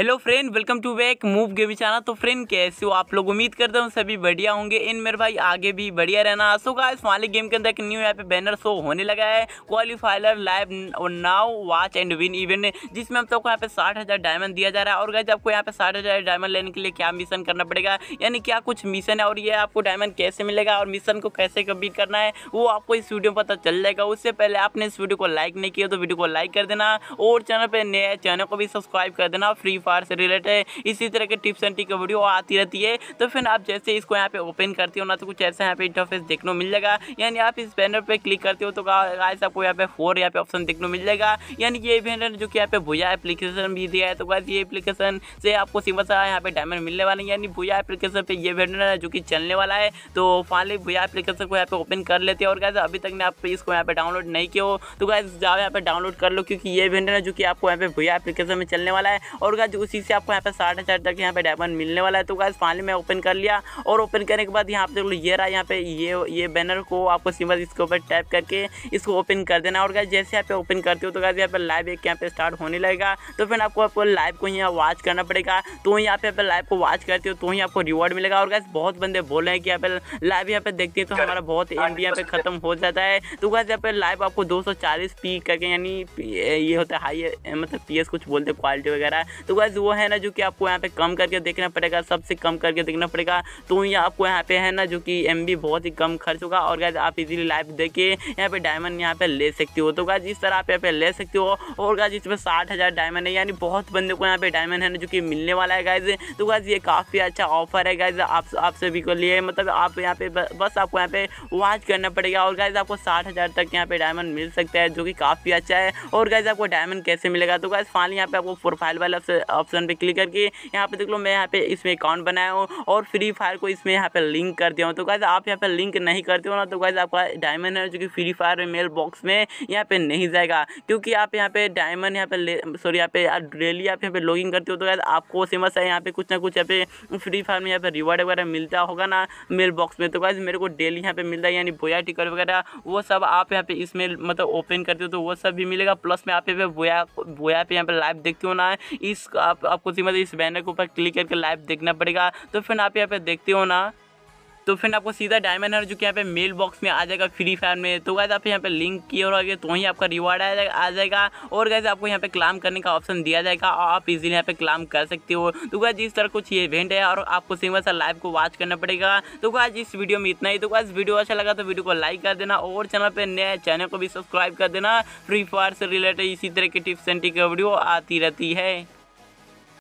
hello friend welcome to back move gamy channel तो friend कैसे हो आप लोग उम्मीद करते हैं सभी बढ़िया होंगे इन मेरे भाई आगे भी बढ़िया रहना का इस वाले गेम के अंदर एक न्यू यहाँ पे बैनर शो होने लगा है क्वालिफायर लाइव और now watch and win event जिसमें हम सबको यहाँ पे साठ हज़ार डायमंड दिया जा रहा है और गाइज आपको यहाँ पे साठ हज़ार डायमंड लेने के लिए क्या मिशन करना पड़ेगा यानी क्या कुछ मिशन है और ये आपको डायमंड कैसे मिलेगा और मिशन को कैसे कम्प्लीट करना है वो आपको इस वीडियो में पता चल जाएगा उससे पहले आपने इस वीडियो को लाइक नहीं किया तो वीडियो को लाइक कर देना और चैनल पर नए चैनल को भी सब्सक्राइब कर देना फ्री फायर से रिलेटेड इसी तरह के टिप्स एंड टिक वीडियो आती रहती है तो फिर आप जैसे इसको यहाँ पे ओपन करते हो ना तो कुछ ऐसा यहाँ पे इंटरफेस देखने मिल जाएगा यानी आप इस बैनर पर क्लिक करते हो तो गाइस आपको यहाँ पे फोर यहाँ पे ऑप्शन देखने मिल जाएगा यानी ये बैनर जो कि यहाँ पे भुया एप्लीकेशन भी दिया है तो गाइस ये एप्लीकेशन से आपको सिंपल सा यहाँ पे डायमंड मिलने वाले यानी भुया एप्लीकेशन पे ये बैनर है जो कि चलने वाला है तो फाइनली भुया एप्लीकेशन को यहाँ पे ओपन कर लेते हैं और गाइस अभी तक ने आप इसको यहाँ पे डाउनलोड नहीं किया हो तो गाइस जाओ यहाँ पे डाउनलोड कर लो क्योंकि ये बैनर है जो कि आपको यहाँ पे भुया एप्लीकेशन में चलने वाला है और गाइस आज उसी से आपको यहाँ पे साठ हज़ार तक यहाँ पे डायमंड मिलने वाला है तो गाइज फाइनली मैं ओपन कर लिया और ओपन करने के बाद यहाँ पे देख लो ये रहा यहाँ पे ये ये बैनर को आपको सिंबल इसके ऊपर टैप करके इसको ओपन कर देना और गाइज जैसे यहाँ पे ओपन करते हो तो गाइज यहाँ पे लाइव एक यहाँ पे स्टार्ट होने लगेगा तो फिर आपको आपको लाइव को यहाँ वॉच करना पड़ेगा तो यहाँ पे आप लाइव को वॉच करते हो तो ही आपको रिवॉर्ड मिलेगा और गाइज बहुत बंदे बोल रहे हैं कि यहाँ पे लाइव यहाँ पे देखते हैं तो हमारा बहुत एम यहाँ पे खत्म हो जाता है तो गाइज यहाँ पे लाइव आपको दो पी करके यानी ये होता है हाई मतलब पी कुछ बोलते हैं क्वालिटी वगैरह तो गाइज वो है ना जो कि आपको यहाँ पे कम करके देखना पड़ेगा सबसे कम करके देखना पड़ेगा तो ये आपको यहाँ पे है ना जो कि एम बहुत ही कम खर्च होगा और गाइज आप इजीली लाइव देखिए यहाँ पे डायमंड यहाँ पे ले सकते हो तो गाइज इस तरह आप यहाँ पे ले सकते हो और गाइज इसमें साठ हज़ार डायमंड है यानी बहुत बंदे को यहाँ पे डायमंड है ना जो कि मिलने वाला है गाइज तो गाइज ये काफ़ी अच्छा ऑफर है गाइज आप आप सभी को लिए मतलब आप यहाँ पे बस आपको यहाँ पे वॉच करना पड़ेगा और गाइज आपको साठ हज़ार तक यहाँ पे डायमंड मिल सकता है जो कि काफ़ी अच्छा है और गाइज आपको डायमंड कैसे मिलेगा तो गाइज फाइनली यहाँ पे आपको प्रोफाइल वाला ऑप्शन पर क्लिक करके यहाँ पे देख लो मैं यहाँ पे इसमें अकाउंट बनाया हूँ और फ्री फायर को इसमें यहाँ पे लिंक कर दिया हूँ तो कैसे आप यहाँ पे लिंक नहीं करते हो ना तो कैसे आपका डायमंड है जो कि फ्री फायर में मेल बॉक्स में यहाँ पे नहीं जाएगा क्योंकि आप यहाँ पे डायमंड यहाँ पे सॉरी यहाँ पे डेली आप यहाँ पे लॉगिंग करते हो तो कैसे आपको सेमस है यहाँ पे कुछ ना कुछ यहाँ पे फ्री फायर में यहाँ पे रिवार्ड वगैरह मिलता होगा ना मेल बॉक्स में तो कैसे मेरे को डेली यहाँ पे मिलता है यानी बोया टिकट वगैरह वो सब आप यहाँ पे इसमें मतलब ओपन करते हो तो वो सब भी मिलेगा प्लस में आप यहाँ पे बोया बोया पे यहाँ पे लाइव देखते हो ना इस आप आपको सीधे इस बैनर के ऊपर क्लिक करके लाइव देखना पड़ेगा तो फिर आप यहाँ पे देखते हो ना तो फिर आपको सीधा डायमंड है जो कि यहाँ पे मेल बॉक्स में आ जाएगा फ्री फायर में तो गैस आप यहाँ पे लिंक किए रहोगे तो ही आपका रिवार्ड आ जाएगा आ जाएगा और गैस आपको यहाँ पे क्लाम करने का ऑप्शन दिया जाएगा और आप इजीली यहाँ पे क्लाम कर सकते हो तो गैस इस तरह कुछ ये इवेंट है और आपको सिंगल सा लाइव को वॉच करना पड़ेगा तो गैस इस वीडियो में इतना ही तो गैस वीडियो अच्छा लगा तो वीडियो को लाइक कर देना और चैनल पर नए चैनल को भी सब्सक्राइब कर देना फ्री फायर से रिलेटेड इसी तरह की टिप्स एंड टिक वीडियो आती रहती है